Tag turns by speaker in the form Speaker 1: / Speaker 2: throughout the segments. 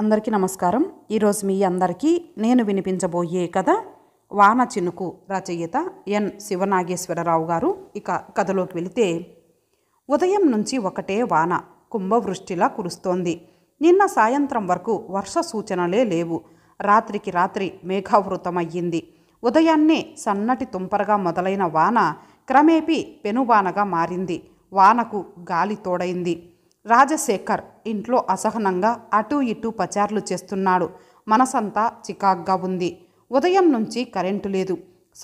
Speaker 1: అందరికీ నమస్కారం ఈరోజు మీ అందరికీ నేను వినిపించబోయే కథ వాన చినుకు రచయిత ఎన్ శివనాగేశ్వరరావు గారు ఇక కథలోకి వెళితే ఉదయం నుంచి ఒకటే వాన కుంభవృష్టిలా కురుస్తోంది నిన్న సాయంత్రం వరకు వర్ష సూచనలే లేవు రాత్రికి రాత్రి మేఘావృతమయ్యింది ఉదయాన్నే సన్నటి తుంపరగా మొదలైన వాన క్రమేపీ పెనువానగా మారింది వానకు గాలి తోడైంది రాజశేఖర్ ఇంట్లో అసహనంగా అటూ ఇటూ పచార్లు చేస్తున్నాడు మనసంతా చికాగ్గా ఉంది ఉదయం నుంచి కరెంటు లేదు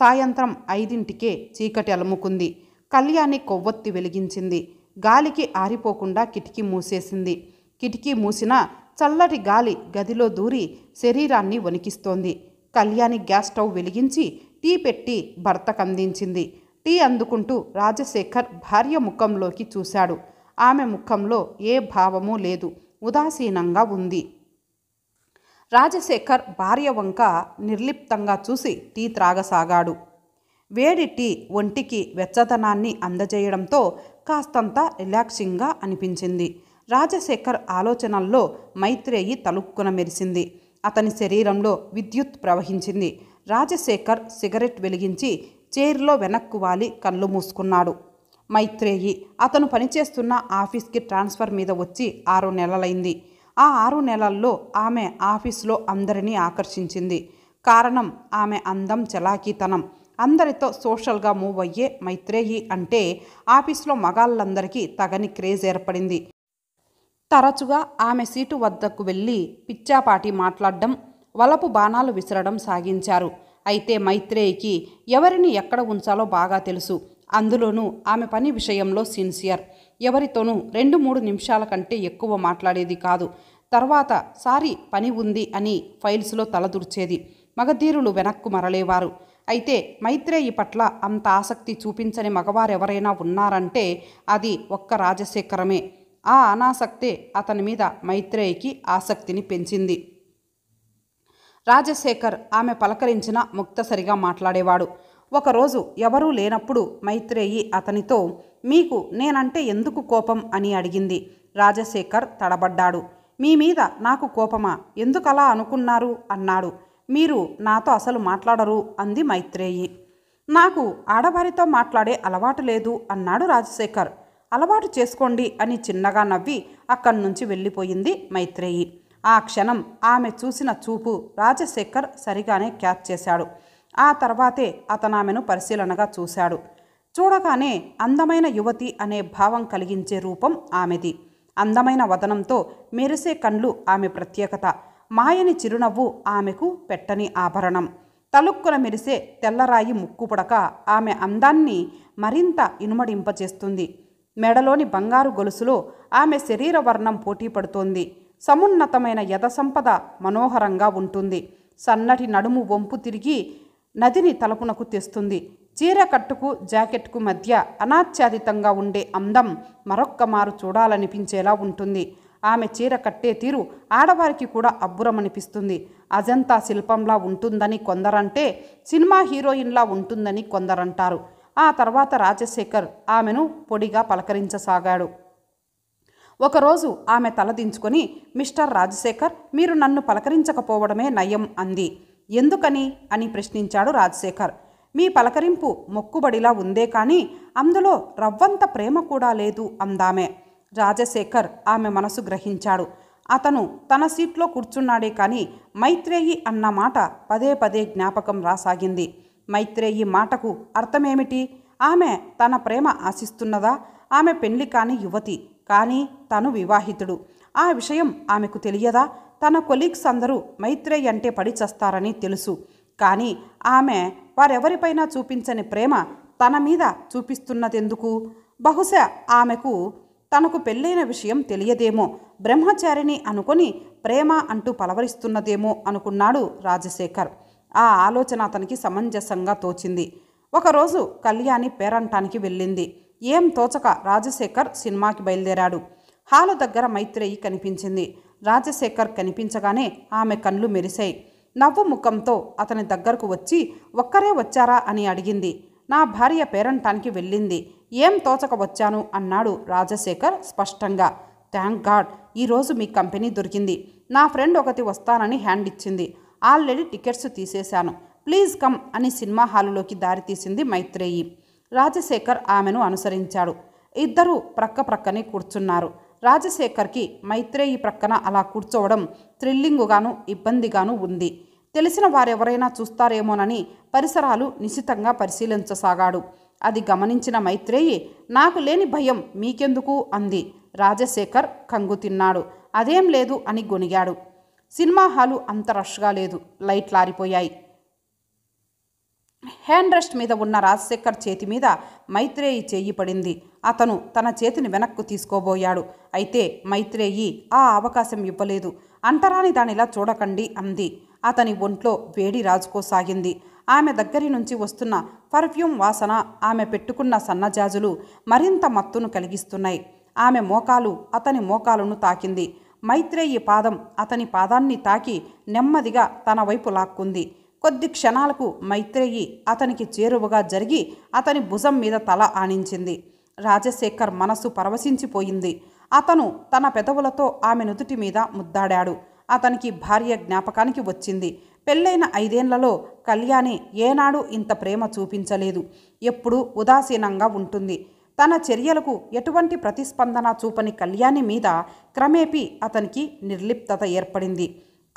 Speaker 1: సాయంత్రం ఐదింటికే చీకటి అలుముకుంది కళ్యాణి కొవ్వొత్తి వెలిగించింది గాలికి ఆరిపోకుండా కిటికీ మూసేసింది కిటికీ మూసినా చల్లటి గాలి గదిలో దూరి శరీరాన్ని వణికిస్తోంది కళ్యాణి గ్యాస్ స్టవ్ వెలిగించి టీ పెట్టి భర్తకందించింది టీ అందుకుంటూ రాజశేఖర్ భార్య ముఖంలోకి చూశాడు ఆమె ముఖంలో ఏ భావము లేదు ఉదాసీనంగా ఉంది రాజశేఖర్ భార్య వంక నిర్లిప్తంగా చూసి టీ త్రాగసాగాడు వేడి టీ ఒంటికి వెచ్చదనాన్ని అందజేయడంతో కాస్తంత రిలాక్సింగ్గా అనిపించింది రాజశేఖర్ ఆలోచనల్లో మైత్రేయి తలుక్కున మెరిసింది అతని శరీరంలో విద్యుత్ ప్రవహించింది రాజశేఖర్ సిగరెట్ వెలిగించి చైర్లో వెనక్కు వాలి కళ్ళు మూసుకున్నాడు మైత్రేయి అతను పనిచేస్తున్న ఆఫీస్కి ట్రాన్స్ఫర్ మీద వచ్చి ఆరు నెలలైంది ఆ ఆరు నెలల్లో ఆమె ఆఫీస్లో అందరినీ ఆకర్షించింది కారణం ఆమె అందం చలాకీతనం అందరితో సోషల్గా మూవ్ అయ్యే మైత్రేయి అంటే ఆఫీస్లో మగాళ్ళందరికీ తగని క్రేజ్ ఏర్పడింది తరచుగా ఆమె సీటు వద్దకు వెళ్ళి పిచ్చాపాటి మాట్లాడడం వలపు బాణాలు విసరడం సాగించారు అయితే మైత్రేయికి ఎవరిని ఎక్కడ ఉంచాలో బాగా తెలుసు అందులోనూ ఆమె పని విషయంలో సిన్సియర్ ఎవరితోనూ రెండు మూడు నిమిషాల కంటే ఎక్కువ మాట్లాడేది కాదు తర్వాత సారీ పని ఉంది అని ఫైల్స్లో తలదూర్చేది మగధీరులు వెనక్కు మరలేవారు అయితే మైత్రేయి పట్ల అంత ఆసక్తి చూపించని మగవారెవరైనా ఉన్నారంటే అది ఒక్క రాజశేఖరమే ఆ అనాసక్తే అతని మీద మైత్రేయికి ఆసక్తిని పెంచింది రాజశేఖర్ ఆమె పలకరించిన ముక్తసరిగా మాట్లాడేవాడు ఒకరోజు ఎవరూ లేనప్పుడు మైత్రేయి అతనితో మీకు నేనంటే ఎందుకు కోపం అని అడిగింది రాజశేఖర్ తడబడ్డాడు మీ మీద నాకు కోపమా ఎందుకలా అనుకున్నారు అన్నాడు మీరు నాతో అసలు మాట్లాడరు అంది మైత్రేయి నాకు ఆడవారితో మాట్లాడే అలవాటు లేదు అన్నాడు రాజశేఖర్ అలవాటు చేసుకోండి అని చిన్నగా నవ్వి అక్కడి నుంచి వెళ్ళిపోయింది మైత్రేయి ఆ క్షణం ఆమె చూసిన చూపు రాజశేఖర్ సరిగానే క్యాచ్ చేశాడు ఆ తర్వాతే అతను ఆమెను పరిశీలనగా చూశాడు చూడగానే అందమైన యువతి అనే భావం కలిగించే రూపం ఆమెది అందమైన వదనంతో మెరిసే కండ్లు ఆమె ప్రత్యేకత మాయని చిరునవ్వు ఆమెకు పెట్టని ఆభరణం తలుక్కున మెరిసే తెల్లరాయి ముక్కుపడక ఆమె అందాన్ని మరింత ఇనుమడింపచేస్తుంది మెడలోని బంగారు గొలుసులో ఆమె శరీర వర్ణం పోటీ పడుతోంది సమున్నతమైన యథసంపద మనోహరంగా ఉంటుంది సన్నటి నడుము వంపు తిరిగి నదిని తలపునకు తెస్తుంది చీర కట్టుకు జాకెట్కు మధ్య అనాచ్ఛాదితంగా ఉండే అందం మరొక్క మారు చూడాలనిపించేలా ఉంటుంది ఆమె చీర కట్టే తీరు ఆడవారికి కూడా అబ్బురమనిపిస్తుంది అజంతా శిల్పంలా ఉంటుందని కొందరంటే సినిమా హీరోయిన్లా ఉంటుందని కొందరంటారు ఆ తర్వాత రాజశేఖర్ ఆమెను పొడిగా పలకరించసాగాడు ఒకరోజు ఆమె తలదించుకొని మిస్టర్ రాజశేఖర్ మీరు నన్ను పలకరించకపోవడమే నయం అంది ఎందుకని అని ప్రశ్నించాడు రాజశేఖర్ మీ పలకరింపు మొక్కుబడిలా ఉందే కానీ అందులో రవ్వంత ప్రేమ కూడా లేదు అందామే రాజశేఖర్ ఆమె మనసు గ్రహించాడు అతను తన సీట్లో కూర్చున్నాడే కానీ మైత్రేయి అన్న మాట పదే పదే జ్ఞాపకం రాసాగింది మైత్రేయి మాటకు అర్థమేమిటి ఆమె తన ప్రేమ ఆశిస్తున్నదా ఆమె పెళ్లి కాని యువతి కానీ తను వివాహితుడు ఆ విషయం ఆమెకు తెలియదా తన కొలీగ్స్ అందరూ మైత్రేయి అంటే పడిచస్తారని తెలుసు కానీ ఆమె వారెవరిపైనా చూపించని ప్రేమ తన మీద చూపిస్తున్నదెందుకు బహుశా ఆమెకు తనకు పెళ్ళైన విషయం తెలియదేమో బ్రహ్మచారిని అనుకొని ప్రేమ అంటూ పలవరిస్తున్నదేమో అనుకున్నాడు రాజశేఖర్ ఆ ఆలోచన అతనికి సమంజసంగా తోచింది ఒకరోజు కళ్యాణి పేరంటానికి వెళ్ళింది ఏం తోచక రాజశేఖర్ సినిమాకి బయలుదేరాడు హాలు దగ్గర మైత్రేయి కనిపించింది రాజశేఖర్ కనిపించగానే ఆమె కళ్ళు మెరిశాయి నవ్వు ముఖంతో అతని దగ్గరకు వచ్చి ఒక్కరే వచ్చారా అని అడిగింది నా భార్య పేరంటానికి వెళ్ళింది ఏం తోచక వచ్చాను అన్నాడు రాజశేఖర్ స్పష్టంగా థ్యాంక్ గాడ్ ఈరోజు మీ కంపెనీ దొరికింది నా ఫ్రెండ్ ఒకటి వస్తానని హ్యాండ్ ఇచ్చింది ఆల్రెడీ టికెట్స్ తీసేశాను ప్లీజ్ కమ్ అని సినిమా హాలులోకి దారితీసింది మైత్రేయి రాజశేఖర్ ఆమెను అనుసరించాడు ఇద్దరూ ప్రక్క ప్రక్కనే కూర్చున్నారు రాజశేఖర్కి మైత్రేయి ప్రక్కన అలా కూర్చోవడం థ్రిల్లింగుగాను ఇబ్బందిగాను ఉంది తెలిసిన వారెవరైనా చూస్తారేమోనని పరిసరాలు నిశితంగా పరిశీలించసాగాడు అది గమనించిన మైత్రేయి నాకు లేని భయం మీకెందుకు అంది రాజశేఖర్ కంగు తిన్నాడు అదేం లేదు అని గొనిగాడు సినిమా హాలు అంత రష్గా లేదు లైట్ లారిపోయాయి హ్యాండ్ రెస్ట్ మీద ఉన్న రాజశేఖర్ చేతి మీద మైత్రేయి చేయి పడింది అతను తన చేతిని వెనక్కు తీసుకోబోయాడు అయితే మైత్రేయి ఆ అవకాశం ఇవ్వలేదు అంటరాని దానిలా చూడకండి అంది అతని ఒంట్లో వేడి రాజుకోసాగింది ఆమె దగ్గరి నుంచి వస్తున్న పర్ఫ్యూమ్ వాసన ఆమె పెట్టుకున్న సన్నజాజులు మరింత మత్తును కలిగిస్తున్నాయి ఆమె మోకాలు అతని మోకాలను తాకింది మైత్రేయి పాదం అతని పాదాన్ని తాకి నెమ్మదిగా తన వైపు లాక్కుంది కొద్ది క్షణాలకు మైత్రేయి అతనికి చేరువగా జరిగి అతని భుజం మీద తల ఆనించింది రాజశేఖర్ మనసు పరవశించిపోయింది అతను తన పెదవులతో ఆమె నుదుటి మీద ముద్దాడాడు అతనికి భార్య జ్ఞాపకానికి వచ్చింది పెళ్ళైన ఐదేండ్లలో కళ్యాణి ఏనాడు ఇంత ప్రేమ చూపించలేదు ఎప్పుడూ ఉదాసీనంగా ఉంటుంది తన చర్యలకు ఎటువంటి ప్రతిస్పందన చూపని కళ్యాణి మీద క్రమేపీ అతనికి నిర్లిప్తత ఏర్పడింది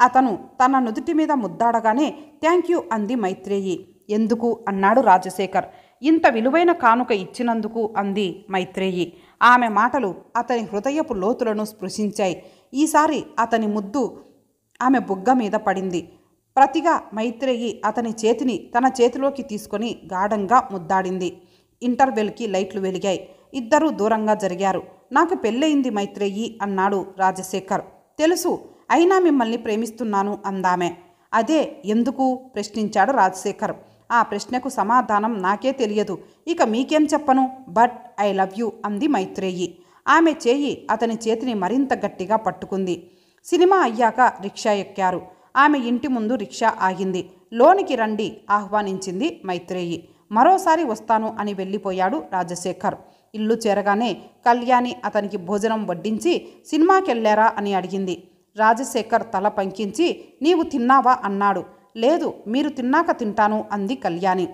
Speaker 1: అతను తన నుదుటి మీద ముద్దాడగానే థ్యాంక్ యూ అంది మైత్రేయి ఎందుకు అన్నాడు రాజశేఖర్ ఇంత విలువైన కానుక ఇచ్చినందుకు అంది మైత్రేయి ఆమె మాటలు అతని హృదయపు లోతులను స్పృశించాయి ఈసారి అతని ముద్దు ఆమె బుగ్గ మీద పడింది ప్రతిగా మైత్రేయి అతని చేతిని తన చేతిలోకి తీసుకొని గాఢంగా ముద్దాడింది ఇంటర్వెల్కి లైట్లు వెలిగాయి ఇద్దరూ దూరంగా జరిగారు నాకు పెళ్ళయింది మైత్రేయి అన్నాడు రాజశేఖర్ తెలుసు అయినా మిమ్మల్ని ప్రేమిస్తున్నాను అందామె అదే ఎందుకు ప్రశ్నించాడు రాజశేఖర్ ఆ ప్రశ్నకు సమాధానం నాకే తెలియదు ఇక మీకేం చెప్పను బట్ ఐ లవ్ యూ అంది మైత్రేయి ఆమె చేయి అతని చేతిని మరింత గట్టిగా పట్టుకుంది సినిమా అయ్యాక రిక్షా ఎక్కారు ఆమె ఇంటి ముందు రిక్షా ఆగింది లోనికి రండి ఆహ్వానించింది మైత్రేయి మరోసారి వస్తాను అని వెళ్ళిపోయాడు రాజశేఖర్ ఇల్లు చేరగానే కళ్యాణి అతనికి భోజనం వడ్డించి సినిమాకెళ్ళారా అని అడిగింది రాజశేఖర్ తల పంకించి నీవు తిన్నావా అన్నాడు లేదు మీరు తిన్నాక తింటాను అంది కళ్యాణి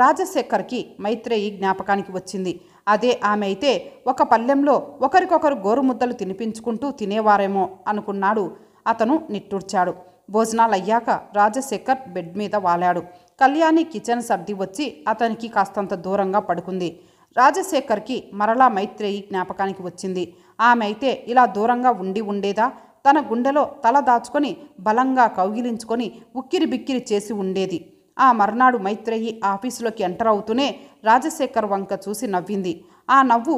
Speaker 1: రాజశేఖర్కి మైత్రేయి జ్ఞాపకానికి వచ్చింది అదే ఆమె అయితే ఒక పల్లెంలో ఒకరికొకరు గోరుముద్దలు తినిపించుకుంటూ తినేవారేమో అనుకున్నాడు అతను నిట్టూర్చాడు అయ్యాక రాజశేఖర్ బెడ్ మీద వాలాడు కళ్యాణి కిచెన్ సర్ది వచ్చి అతనికి కాస్తంత దూరంగా పడుకుంది రాజశేఖర్కి మరలా మైత్రేయి జ్ఞాపకానికి వచ్చింది ఆమె అయితే ఇలా దూరంగా ఉండి ఉండేదా తన గుండెలో తల దాచుకొని బలంగా కౌగిలించుకొని ఉక్కిరి బిక్కిరి చేసి ఉండేది ఆ మర్నాడు మైత్రేయి ఆఫీసులోకి ఎంటర్ అవుతూనే రాజశేఖర్ వంక చూసి నవ్వింది ఆ నవ్వు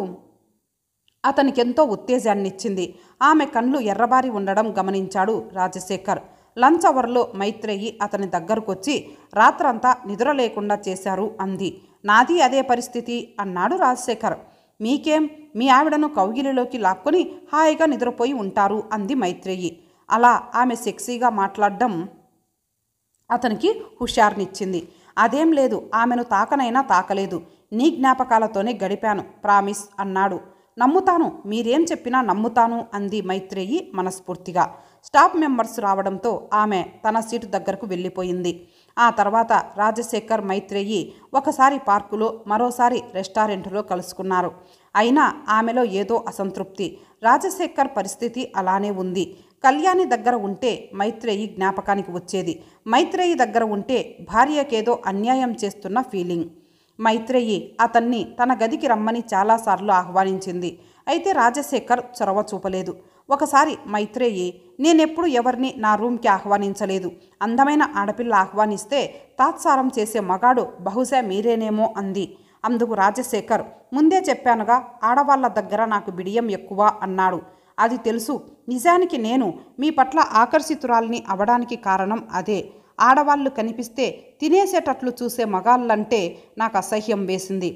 Speaker 1: అతనికెంతో ఉత్తేజాన్నిచ్చింది ఆమె కళ్ళు ఎర్రబారి ఉండడం గమనించాడు రాజశేఖర్ లంచ్ అవర్లో మైత్రేయి అతని దగ్గరకొచ్చి రాత్రంతా నిద్ర లేకుండా చేశారు అంది నాది అదే పరిస్థితి అన్నాడు రాజశేఖర్ మీకేం మీ ఆవిడను కౌగిలిలోకి లాక్కొని హాయిగా నిద్రపోయి ఉంటారు అంది మైత్రేయి అలా ఆమె సెక్సీగా మాట్లాడడం అతనికి హుషారునిచ్చింది అదేం లేదు ఆమెను తాకనైనా తాకలేదు నీ జ్ఞాపకాలతోనే గడిపాను ప్రామిస్ అన్నాడు నమ్ముతాను మీరేం చెప్పినా నమ్ముతాను అంది మైత్రేయి మనస్ఫూర్తిగా స్టాఫ్ మెంబర్స్ రావడంతో ఆమె తన సీటు దగ్గరకు వెళ్ళిపోయింది ఆ తర్వాత రాజశేఖర్ మైత్రేయి ఒకసారి పార్కులో మరోసారి రెస్టారెంట్లో కలుసుకున్నారు అయినా ఆమెలో ఏదో అసంతృప్తి రాజశేఖర్ పరిస్థితి అలానే ఉంది కళ్యాణి దగ్గర ఉంటే మైత్రేయి జ్ఞాపకానికి వచ్చేది మైత్రేయి దగ్గర ఉంటే భార్యకేదో అన్యాయం చేస్తున్న ఫీలింగ్ మైత్రేయి అతన్ని తన గదికి రమ్మని చాలాసార్లు ఆహ్వానించింది అయితే రాజశేఖర్ చొరవ చూపలేదు ఒకసారి మైత్రేయి నేనెప్పుడు ఎవరిని నా రూమ్కి ఆహ్వానించలేదు అందమైన ఆడపిల్ల ఆహ్వానిస్తే తాత్సారం చేసే మగాడు బహుశా మీరేనేమో అంది అందుకు రాజశేఖర్ ముందే చెప్పానుగా ఆడవాళ్ల దగ్గర నాకు బిడియం ఎక్కువ అన్నాడు అది తెలుసు నిజానికి నేను మీ పట్ల ఆకర్షితురాల్ని అవడానికి కారణం అదే ఆడవాళ్ళు కనిపిస్తే తినేసేటట్లు చూసే మగాళ్ళంటే నాకు అసహ్యం వేసింది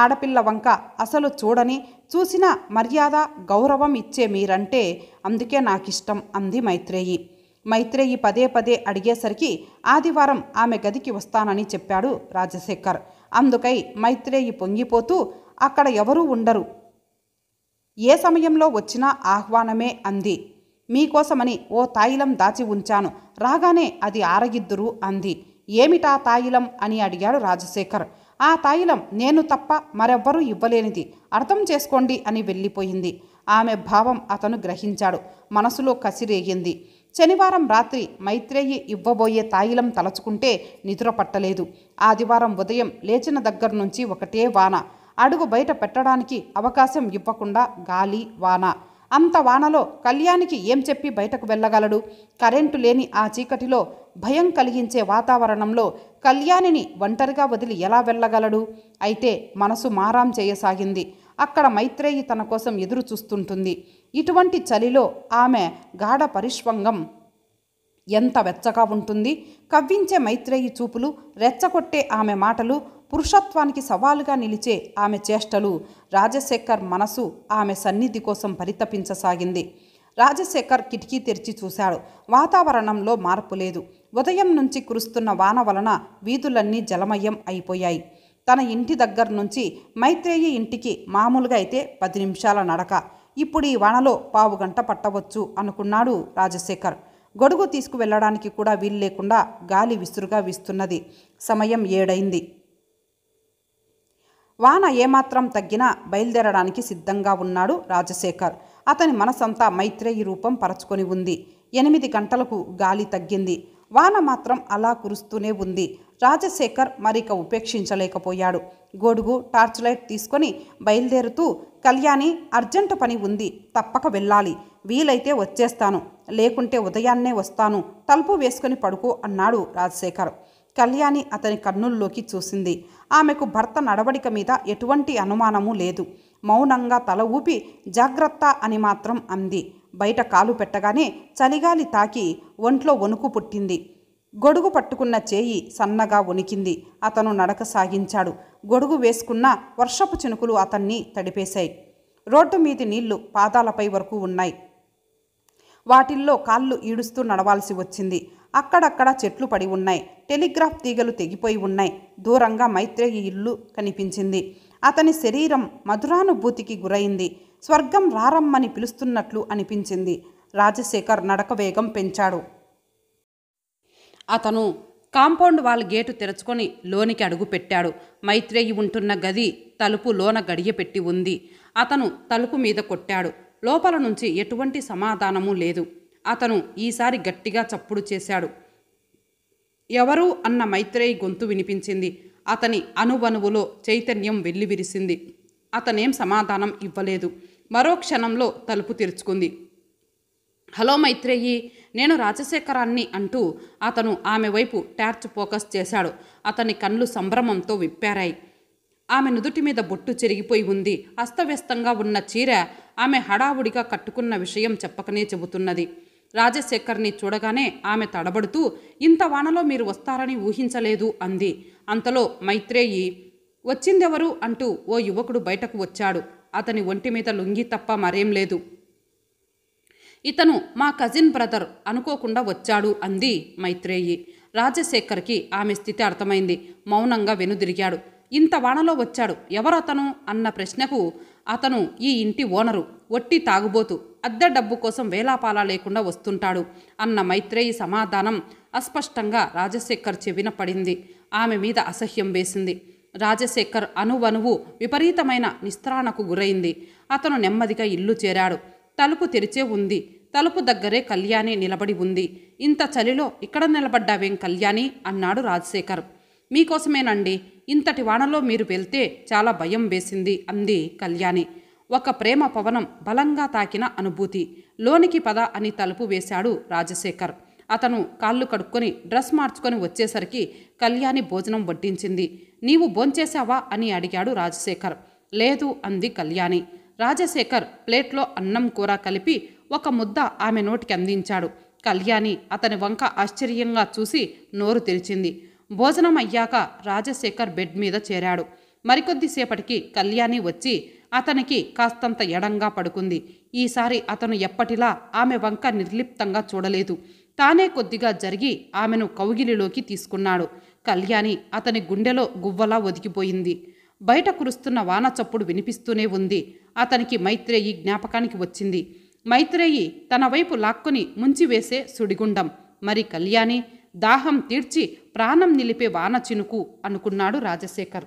Speaker 1: ఆడపిల్ల వంక అసలు చూడని చూసిన మర్యాద గౌరవం ఇచ్చే మీరంటే అందుకే నాకిష్టం అంది మైత్రేయి మైత్రేయి పదే పదే అడిగేసరికి ఆదివారం ఆమె గదికి వస్తానని చెప్పాడు రాజశేఖర్ అందుకై మైత్రేయి పొంగిపోతూ అక్కడ ఎవరూ ఉండరు ఏ సమయంలో వచ్చినా ఆహ్వానమే అంది మీకోసమని ఓ తాయిలం దాచి ఉంచాను రాగానే అది ఆరగిద్దురు అంది ఏమిటా తాయిలం అని అడిగాడు రాజశేఖర్ ఆ తాయిలం నేను తప్ప మరెవ్వరూ ఇవ్వలేనిది అర్థం చేసుకోండి అని వెళ్ళిపోయింది ఆమె భావం అతను గ్రహించాడు మనసులో కసిరేగింది శనివారం రాత్రి మైత్రేయి ఇవ్వబోయే తాయిలం తలచుకుంటే నిద్ర పట్టలేదు ఆదివారం ఉదయం లేచిన దగ్గర నుంచి ఒకటే వాన అడుగు బయట పెట్టడానికి అవకాశం ఇవ్వకుండా గాలి వాన అంత వానలో కళ్యాణికి ఏం చెప్పి బయటకు వెళ్ళగలడు కరెంటు లేని ఆ చీకటిలో భయం కలిగించే వాతావరణంలో కళ్యాణిని ఒంటరిగా వదిలి ఎలా వెళ్ళగలడు అయితే మనసు మారాం చేయసాగింది అక్కడ మైత్రేయి తన కోసం ఎదురు చూస్తుంటుంది ఇటువంటి చలిలో ఆమె గాఢ పరిష్వంగం ఎంత వెచ్చగా ఉంటుంది కవ్వించే మైత్రేయి చూపులు రెచ్చగొట్టే ఆమె మాటలు పురుషత్వానికి సవాలుగా నిలిచే ఆమె చేష్టలు రాజశేఖర్ మనసు ఆమె సన్నిధి కోసం పరితపించసాగింది రాజశేఖర్ కిటికీ తెరిచి చూశాడు వాతావరణంలో మార్పు లేదు ఉదయం నుంచి కురుస్తున్న వాన వలన వీధులన్నీ జలమయం అయిపోయాయి తన ఇంటి దగ్గర నుంచి మైత్రేయి ఇంటికి మామూలుగా అయితే పది నిమిషాల నడక ఇప్పుడు ఈ వానలో పావు గంట పట్టవచ్చు అనుకున్నాడు రాజశేఖర్ గొడుగు తీసుకువెళ్లడానికి కూడా వీలు లేకుండా గాలి విసురుగా వీస్తున్నది సమయం ఏడైంది వాన ఏమాత్రం తగ్గినా బయలుదేరడానికి సిద్ధంగా ఉన్నాడు రాజశేఖర్ అతని మనసంతా మైత్రేయి రూపం పరచుకొని ఉంది ఎనిమిది గంటలకు గాలి తగ్గింది వాన మాత్రం అలా కురుస్తూనే ఉంది రాజశేఖర్ మరిక ఉపేక్షించలేకపోయాడు గొడుగు టార్చ్ లైట్ తీసుకొని బయలుదేరుతూ కళ్యాణి అర్జెంటు పని ఉంది తప్పక వెళ్ళాలి వీలైతే వచ్చేస్తాను లేకుంటే ఉదయాన్నే వస్తాను తలుపు వేసుకొని పడుకో అన్నాడు రాజశేఖర్ కళ్యాణి అతని కన్నుల్లోకి చూసింది ఆమెకు భర్త నడవడిక మీద ఎటువంటి అనుమానము లేదు మౌనంగా తల ఊపి జాగ్రత్త అని మాత్రం అంది బయట కాలు పెట్టగానే చలిగాలి తాకి ఒంట్లో వణుకు పుట్టింది గొడుగు పట్టుకున్న చేయి సన్నగా వణికింది అతను నడక సాగించాడు గొడుగు వేసుకున్న వర్షపు చినుకులు అతన్ని తడిపేశాయి రోడ్డు మీది నీళ్లు పాదాలపై వరకు ఉన్నాయి వాటిల్లో కాళ్ళు ఈడుస్తూ నడవాల్సి వచ్చింది అక్కడక్కడ చెట్లు పడి ఉన్నాయి టెలిగ్రాఫ్ తీగలు తెగిపోయి ఉన్నాయి దూరంగా మైత్రేయి ఇల్లు కనిపించింది అతని శరీరం మధురానుభూతికి గురైంది స్వర్గం రారమ్మని పిలుస్తున్నట్లు అనిపించింది రాజశేఖర్ నడక వేగం పెంచాడు అతను కాంపౌండ్ వాల్ గేటు తెరుచుకొని లోనికి అడుగుపెట్టాడు మైత్రేయి ఉంటున్న గది తలుపు లోన గడియపెట్టి ఉంది అతను తలుపు మీద కొట్టాడు లోపల నుంచి ఎటువంటి సమాధానము లేదు అతను ఈసారి గట్టిగా చప్పుడు చేశాడు ఎవరు అన్న మైత్రేయి గొంతు వినిపించింది అతని అనువనువులో చైతన్యం వెల్లివిరిసింది అతనేం సమాధానం ఇవ్వలేదు మరో క్షణంలో తలుపు తెరుచుకుంది హలో మైత్రేయి నేను రాజశేఖరాన్ని అంటూ అతను ఆమె వైపు టార్చ్ ఫోకస్ చేశాడు అతని కళ్ళు సంభ్రమంతో విప్పారాయి ఆమె నుదుటి మీద బొట్టు చెరిగిపోయి ఉంది అస్తవ్యస్తంగా ఉన్న చీర ఆమె హడావుడిగా కట్టుకున్న విషయం చెప్పకనే చెబుతున్నది రాజశేఖర్ని చూడగానే ఆమె తడబడుతూ ఇంత వానలో మీరు వస్తారని ఊహించలేదు అంది అంతలో మైత్రేయి వచ్చిందెవరు అంటూ ఓ యువకుడు బయటకు వచ్చాడు అతని ఒంటి మీద లుంగి తప్ప మరేం లేదు ఇతను మా కజిన్ బ్రదర్ అనుకోకుండా వచ్చాడు అంది మైత్రేయి రాజశేఖర్కి ఆమె స్థితి అర్థమైంది మౌనంగా వెనుదిరిగాడు ఇంత వానలో వచ్చాడు ఎవరతను అన్న ప్రశ్నకు అతను ఈ ఇంటి ఓనరు ఒట్టి తాగుబోతు అద్దె డబ్బు కోసం వేలాపాలా లేకుండా వస్తుంటాడు అన్న మైత్రేయి సమాధానం అస్పష్టంగా రాజశేఖర్ చెవిన పడింది ఆమె మీద అసహ్యం వేసింది రాజశేఖర్ అనువనువు విపరీతమైన నిస్త్రాణకు గురైంది అతను నెమ్మదిగా ఇల్లు చేరాడు తలుపు తెరిచే ఉంది తలుపు దగ్గరే కళ్యాణి నిలబడి ఉంది ఇంత చలిలో ఇక్కడ నిలబడ్డావేం కళ్యాణి అన్నాడు రాజశేఖర్ మీకోసమేనండి ఇంతటి వానలో మీరు వెళ్తే చాలా భయం వేసింది అంది కళ్యాణి ఒక ప్రేమ పవనం బలంగా తాకిన అనుభూతి లోనికి పద అని తలుపు వేశాడు రాజశేఖర్ అతను కాళ్ళు కడుక్కొని డ్రెస్ మార్చుకొని వచ్చేసరికి కళ్యాణి భోజనం వడ్డించింది నీవు భోంచేశావా అని అడిగాడు రాజశేఖర్ లేదు అంది కళ్యాణి రాజశేఖర్ ప్లేట్లో అన్నం కూర కలిపి ఒక ముద్ద ఆమె నోటికి అందించాడు కళ్యాణి అతని వంక ఆశ్చర్యంగా చూసి నోరు తెరిచింది భోజనం అయ్యాక రాజశేఖర్ బెడ్ మీద చేరాడు మరికొద్దిసేపటికి కళ్యాణి వచ్చి అతనికి కాస్తంత ఎడంగా పడుకుంది ఈసారి అతను ఎప్పటిలా ఆమె వంక నిర్లిప్తంగా చూడలేదు తానే కొద్దిగా జరిగి ఆమెను కౌగిలిలోకి తీసుకున్నాడు కళ్యాణి అతని గుండెలో గువ్వలా ఒదిగిపోయింది బయట కురుస్తున్న వాన చప్పుడు వినిపిస్తూనే ఉంది అతనికి మైత్రేయి జ్ఞాపకానికి వచ్చింది మైత్రేయి తన వైపు లాక్కుని ముంచివేసే సుడిగుండం మరి కళ్యాణి దాహం తీర్చి ప్రాణం నిలిపే వాన చినుకు అనుకున్నాడు రాజశేఖర్